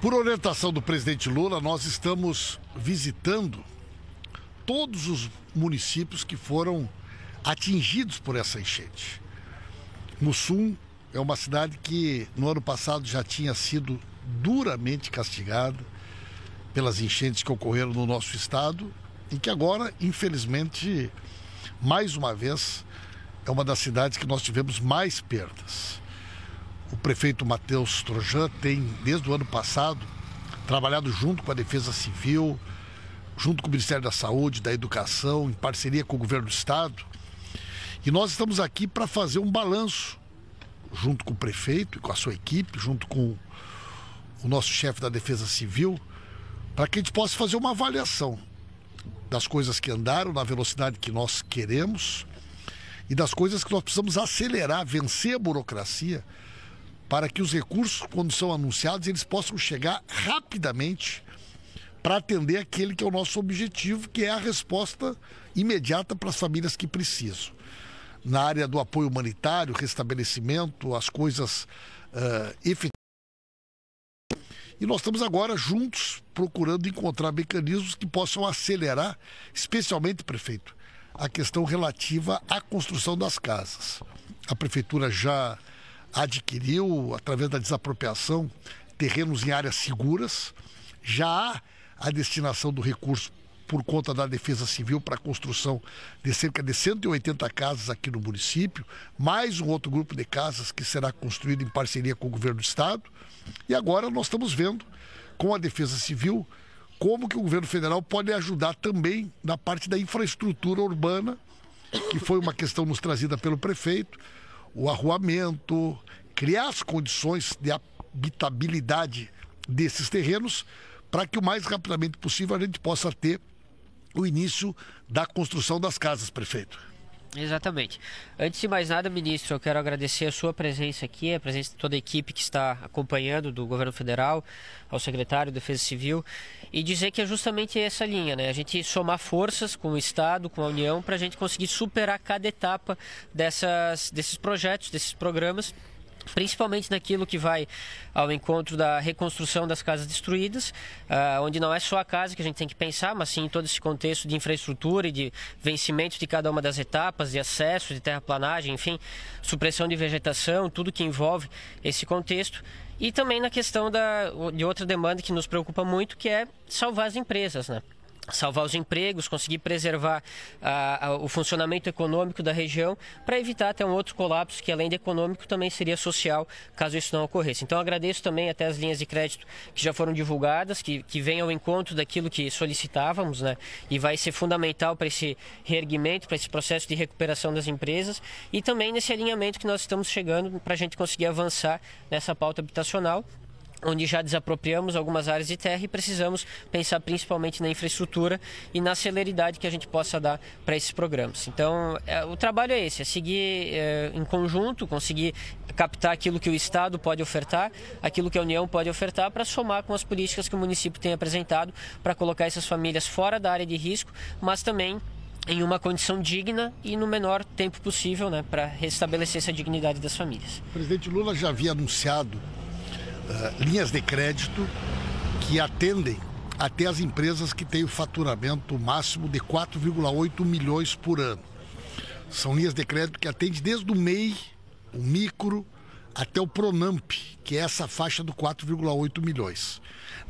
Por orientação do presidente Lula, nós estamos visitando todos os municípios que foram atingidos por essa enchente. Mussum é uma cidade que no ano passado já tinha sido duramente castigada pelas enchentes que ocorreram no nosso estado e que agora, infelizmente, mais uma vez, é uma das cidades que nós tivemos mais perdas prefeito Matheus Trojan tem, desde o ano passado, trabalhado junto com a Defesa Civil, junto com o Ministério da Saúde, da Educação, em parceria com o Governo do Estado. E nós estamos aqui para fazer um balanço, junto com o prefeito e com a sua equipe, junto com o nosso chefe da Defesa Civil, para que a gente possa fazer uma avaliação das coisas que andaram na velocidade que nós queremos e das coisas que nós precisamos acelerar, vencer a burocracia para que os recursos, quando são anunciados, eles possam chegar rapidamente para atender aquele que é o nosso objetivo, que é a resposta imediata para as famílias que precisam. Na área do apoio humanitário, restabelecimento, as coisas uh, ah, efetivas. E nós estamos agora juntos procurando encontrar mecanismos que possam acelerar, especialmente, prefeito, a questão relativa à construção das casas. A prefeitura já adquiriu, através da desapropriação, terrenos em áreas seguras. Já há a destinação do recurso por conta da Defesa Civil para a construção de cerca de 180 casas aqui no município, mais um outro grupo de casas que será construído em parceria com o governo do estado. E agora nós estamos vendo com a Defesa Civil como que o governo federal pode ajudar também na parte da infraestrutura urbana, que foi uma questão nos trazida pelo prefeito o arruamento, criar as condições de habitabilidade desses terrenos para que o mais rapidamente possível a gente possa ter o início da construção das casas, prefeito. Exatamente. Antes de mais nada, ministro, eu quero agradecer a sua presença aqui, a presença de toda a equipe que está acompanhando do governo federal, ao secretário de Defesa Civil, e dizer que é justamente essa linha, né? A gente somar forças com o Estado, com a União, para a gente conseguir superar cada etapa dessas, desses projetos, desses programas principalmente naquilo que vai ao encontro da reconstrução das casas destruídas, ah, onde não é só a casa que a gente tem que pensar, mas sim todo esse contexto de infraestrutura e de vencimento de cada uma das etapas, de acesso, de terraplanagem, enfim, supressão de vegetação, tudo que envolve esse contexto. E também na questão da, de outra demanda que nos preocupa muito, que é salvar as empresas, né? salvar os empregos, conseguir preservar a, a, o funcionamento econômico da região para evitar até um outro colapso que além de econômico também seria social caso isso não ocorresse. Então agradeço também até as linhas de crédito que já foram divulgadas, que, que vêm ao encontro daquilo que solicitávamos né? e vai ser fundamental para esse reerguimento, para esse processo de recuperação das empresas e também nesse alinhamento que nós estamos chegando para a gente conseguir avançar nessa pauta habitacional onde já desapropriamos algumas áreas de terra e precisamos pensar principalmente na infraestrutura e na celeridade que a gente possa dar para esses programas. Então, é, o trabalho é esse, é seguir é, em conjunto, conseguir captar aquilo que o Estado pode ofertar, aquilo que a União pode ofertar, para somar com as políticas que o município tem apresentado para colocar essas famílias fora da área de risco, mas também em uma condição digna e no menor tempo possível, né, para restabelecer essa dignidade das famílias. O presidente Lula já havia anunciado ah, linhas de crédito que atendem até as empresas que têm o faturamento máximo de 4,8 milhões por ano. São linhas de crédito que atendem desde o MEI, o micro, até o Pronamp, que é essa faixa do 4,8 milhões.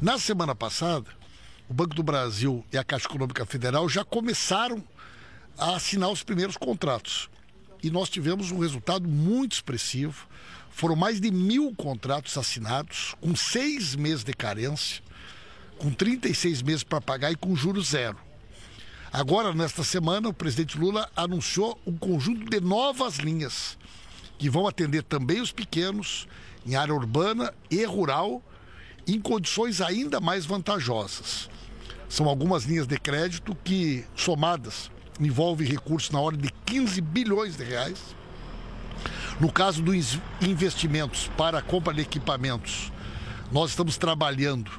Na semana passada, o Banco do Brasil e a Caixa Econômica Federal já começaram a assinar os primeiros contratos e nós tivemos um resultado muito expressivo. Foram mais de mil contratos assinados, com seis meses de carência, com 36 meses para pagar e com juros zero. Agora, nesta semana, o presidente Lula anunciou um conjunto de novas linhas que vão atender também os pequenos em área urbana e rural em condições ainda mais vantajosas. São algumas linhas de crédito que, somadas envolve recursos na ordem de 15 bilhões de reais. No caso dos investimentos para a compra de equipamentos, nós estamos trabalhando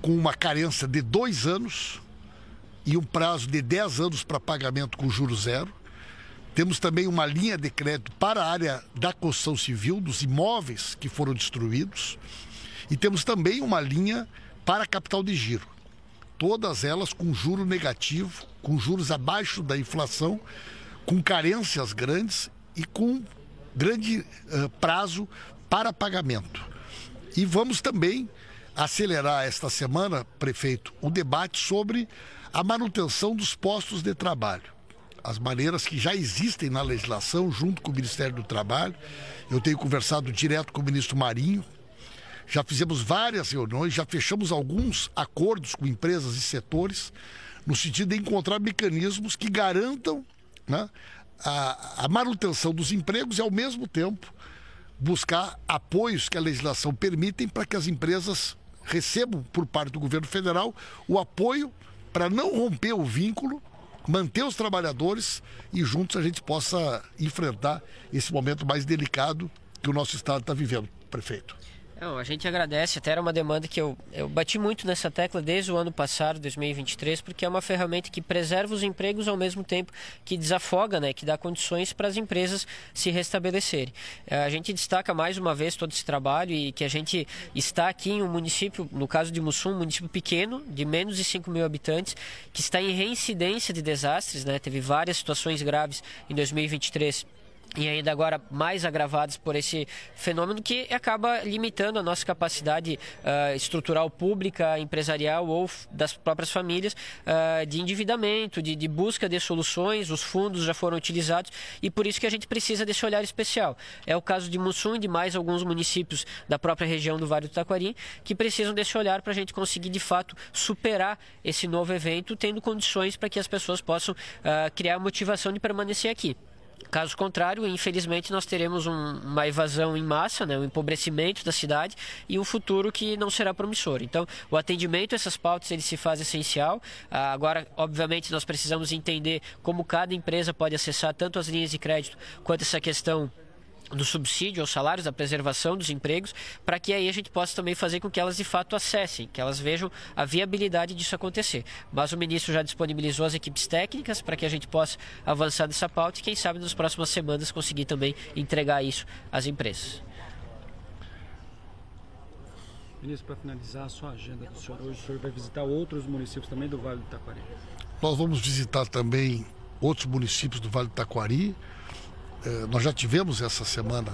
com uma carência de dois anos e um prazo de 10 anos para pagamento com juros zero. Temos também uma linha de crédito para a área da construção civil, dos imóveis que foram destruídos. E temos também uma linha para capital de giro todas elas com juro negativo, com juros abaixo da inflação, com carências grandes e com grande uh, prazo para pagamento. E vamos também acelerar esta semana, prefeito, o debate sobre a manutenção dos postos de trabalho. As maneiras que já existem na legislação, junto com o Ministério do Trabalho. Eu tenho conversado direto com o ministro Marinho, já fizemos várias reuniões, já fechamos alguns acordos com empresas e setores, no sentido de encontrar mecanismos que garantam né, a, a manutenção dos empregos e, ao mesmo tempo, buscar apoios que a legislação permite para que as empresas recebam, por parte do governo federal, o apoio para não romper o vínculo, manter os trabalhadores e juntos a gente possa enfrentar esse momento mais delicado que o nosso Estado está vivendo, prefeito. Não, a gente agradece, até era uma demanda que eu, eu bati muito nessa tecla desde o ano passado, 2023, porque é uma ferramenta que preserva os empregos ao mesmo tempo que desafoga, né, que dá condições para as empresas se restabelecerem. É, a gente destaca mais uma vez todo esse trabalho e que a gente está aqui em um município, no caso de Mussum, um município pequeno, de menos de 5 mil habitantes, que está em reincidência de desastres, né, teve várias situações graves em 2023 e ainda agora mais agravados por esse fenômeno que acaba limitando a nossa capacidade uh, estrutural pública, empresarial ou das próprias famílias uh, de endividamento, de, de, busca de soluções, os fundos já foram utilizados e por isso que a gente precisa desse olhar especial. É o caso de Mussum e de mais alguns municípios da própria região do Vale do Taquari que precisam desse olhar para a gente conseguir de fato superar esse novo evento, tendo condições para que as pessoas possam uh, criar motivação de permanecer aqui. Caso contrário, infelizmente, nós teremos um, uma evasão em massa, né, um empobrecimento da cidade e um futuro que não será promissor. Então, o atendimento a essas pautas ele se faz essencial. Ah, agora, obviamente, nós precisamos entender como cada empresa pode acessar tanto as linhas de crédito quanto essa questão do subsídio aos salários, da preservação dos empregos, para que aí a gente possa também fazer com que elas de fato acessem, que elas vejam a viabilidade disso acontecer. Mas o ministro já disponibilizou as equipes técnicas para que a gente possa avançar nessa pauta e quem sabe nas próximas semanas conseguir também entregar isso às empresas. Ministro, para finalizar a sua agenda do senhor hoje, o senhor vai visitar outros municípios também do Vale do Taquari? Nós vamos visitar também outros municípios do Vale do Taquari. Eh, nós já tivemos essa semana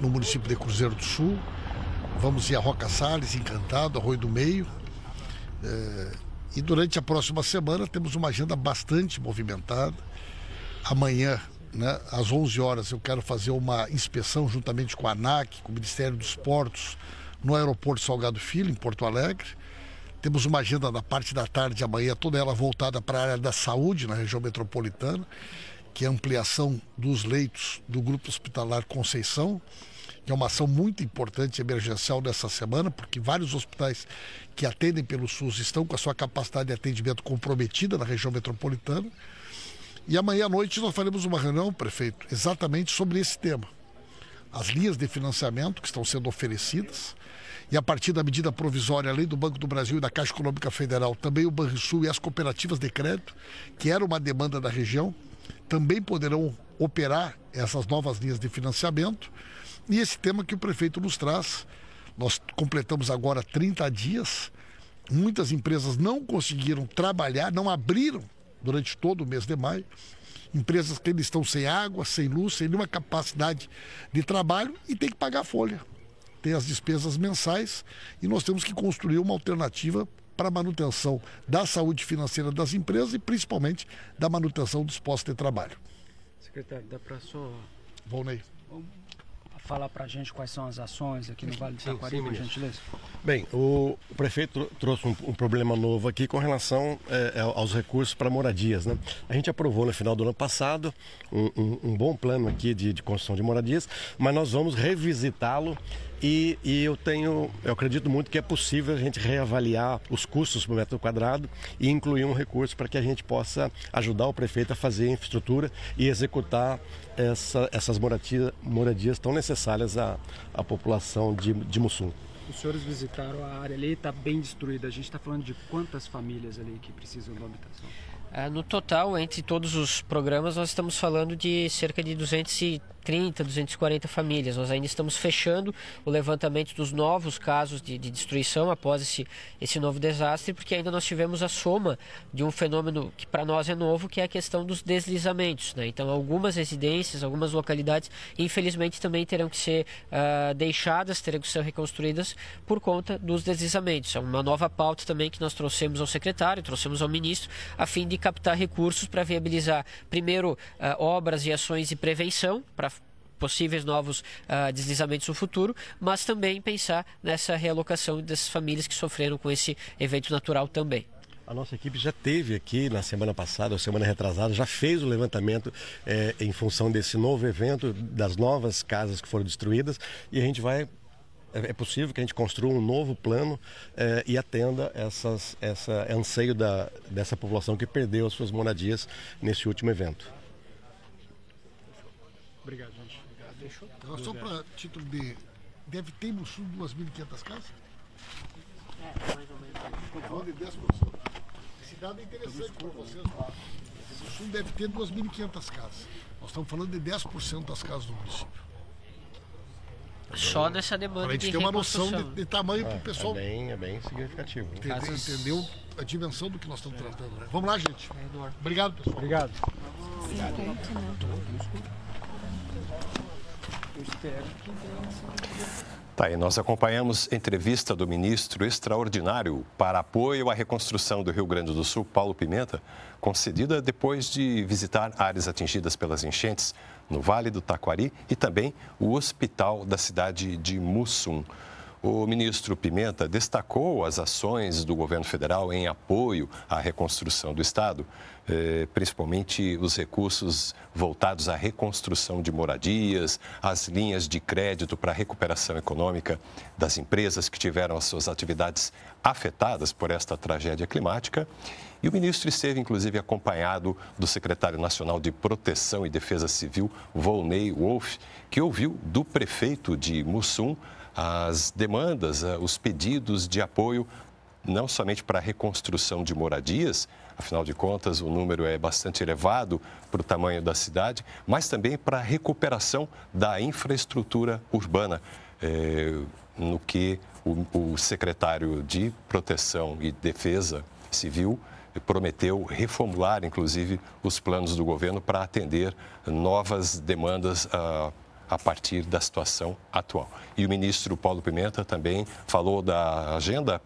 no município de Cruzeiro do Sul. Vamos ir a Roca Salles, Encantado, Arroio do Meio. Eh, e durante a próxima semana temos uma agenda bastante movimentada. Amanhã, né, às 11 horas, eu quero fazer uma inspeção juntamente com a ANAC, com o Ministério dos Portos, no aeroporto Salgado Filho, em Porto Alegre. Temos uma agenda na parte da tarde amanhã, toda ela voltada para a área da saúde na região metropolitana que é a ampliação dos leitos do Grupo Hospitalar Conceição, que é uma ação muito importante emergencial dessa semana, porque vários hospitais que atendem pelo SUS estão com a sua capacidade de atendimento comprometida na região metropolitana. E amanhã à noite nós faremos uma reunião, prefeito, exatamente sobre esse tema. As linhas de financiamento que estão sendo oferecidas e a partir da medida provisória, além do Banco do Brasil e da Caixa Econômica Federal, também o Banrisul e as cooperativas de crédito, que era uma demanda da região, também poderão operar essas novas linhas de financiamento. E esse tema que o prefeito nos traz, nós completamos agora 30 dias. Muitas empresas não conseguiram trabalhar, não abriram durante todo o mês de maio. Empresas que ainda estão sem água, sem luz, sem nenhuma capacidade de trabalho e tem que pagar a folha. Tem as despesas mensais e nós temos que construir uma alternativa para a manutenção da saúde financeira das empresas e principalmente da manutenção dos postos de trabalho. Secretário, dá para só. Ney. Falar para a gente quais são as ações aqui no Vale do Taquari, por gentileza. Bem, o prefeito trouxe um, um problema novo aqui com relação é, é, aos recursos para moradias. Né? A gente aprovou no final do ano passado um, um, um bom plano aqui de, de construção de moradias, mas nós vamos revisitá-lo e, e, eu tenho, eu acredito muito que é possível a gente reavaliar os custos por metro quadrado e incluir um recurso para que a gente possa ajudar o prefeito a fazer a infraestrutura e executar essa, essas moradias tão necessárias à, à população de, de Mussum. Os senhores visitaram a área ali, está bem destruída. A gente está falando de quantas famílias ali que precisam de habitação? Ah, no total, entre todos os programas, nós estamos falando de cerca de 230 230, 240 famílias. Nós ainda estamos fechando o levantamento dos novos casos de, de destruição após esse, esse novo desastre, porque ainda nós tivemos a soma de um fenômeno que para nós é novo, que é a questão dos deslizamentos. Né? Então, algumas residências, algumas localidades, infelizmente, também terão que ser uh, deixadas, terão que ser reconstruídas por conta dos deslizamentos. É uma nova pauta também que nós trouxemos ao secretário, trouxemos ao ministro, a fim de captar recursos para viabilizar, primeiro, uh, obras e ações de prevenção, para possíveis novos uh, deslizamentos no futuro, mas também pensar nessa realocação dessas famílias que sofreram com esse evento natural também. A nossa equipe já teve aqui na semana passada, ou semana retrasada, já fez o levantamento eh, em função desse novo evento, das novas casas que foram destruídas, e a gente vai é, é possível que a gente construa um novo plano eh, e atenda essas, essa anseio da, dessa população que perdeu as suas moradias nesse último evento. Obrigado, gente deixou tudo. só né? para título de. Deve ter no sul 2.500 casas? É, mais ou menos. Estou falando de 10 pessoas. Esse dado é interessante para vocês O sul deve ter 2.500 casas. Nós estamos falando de 10% das casas do município. Só dessa demanda. Para a gente tem ter uma noção de, de tamanho ah, para o é, é pessoal. É bem, é bem significativo. Entender, Casas... Entendeu a dimensão do que nós estamos é. tratando. Né? Vamos lá, gente. Obrigado, pessoal. Obrigado. Obrigado. Obrigado espero que Tá, e nós acompanhamos entrevista do ministro extraordinário para apoio à reconstrução do Rio Grande do Sul, Paulo Pimenta, concedida depois de visitar áreas atingidas pelas enchentes no Vale do Taquari e também o hospital da cidade de Mussum. O ministro Pimenta destacou as ações do governo federal em apoio à reconstrução do Estado, eh, principalmente os recursos voltados à reconstrução de moradias, as linhas de crédito para a recuperação econômica das empresas que tiveram as suas atividades afetadas por esta tragédia climática. E o ministro esteve, inclusive, acompanhado do secretário nacional de Proteção e Defesa Civil, Volney Wolf, que ouviu do prefeito de Mussum as demandas, eh, os pedidos de apoio, não somente para a reconstrução de moradias, afinal de contas o número é bastante elevado para o tamanho da cidade, mas também para a recuperação da infraestrutura urbana, é, no que o, o secretário de Proteção e Defesa Civil prometeu reformular, inclusive, os planos do governo para atender novas demandas. Uh, a partir da situação atual. E o ministro Paulo Pimenta também falou da agenda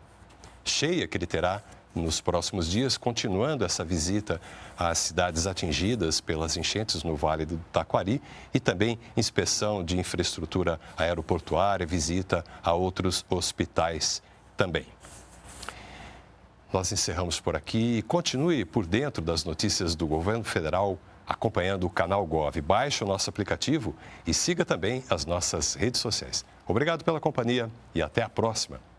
cheia que ele terá nos próximos dias, continuando essa visita às cidades atingidas pelas enchentes no Vale do Taquari e também inspeção de infraestrutura aeroportuária, visita a outros hospitais também. Nós encerramos por aqui e continue por dentro das notícias do governo federal acompanhando o canal Gov. Baixe o nosso aplicativo e siga também as nossas redes sociais. Obrigado pela companhia e até a próxima.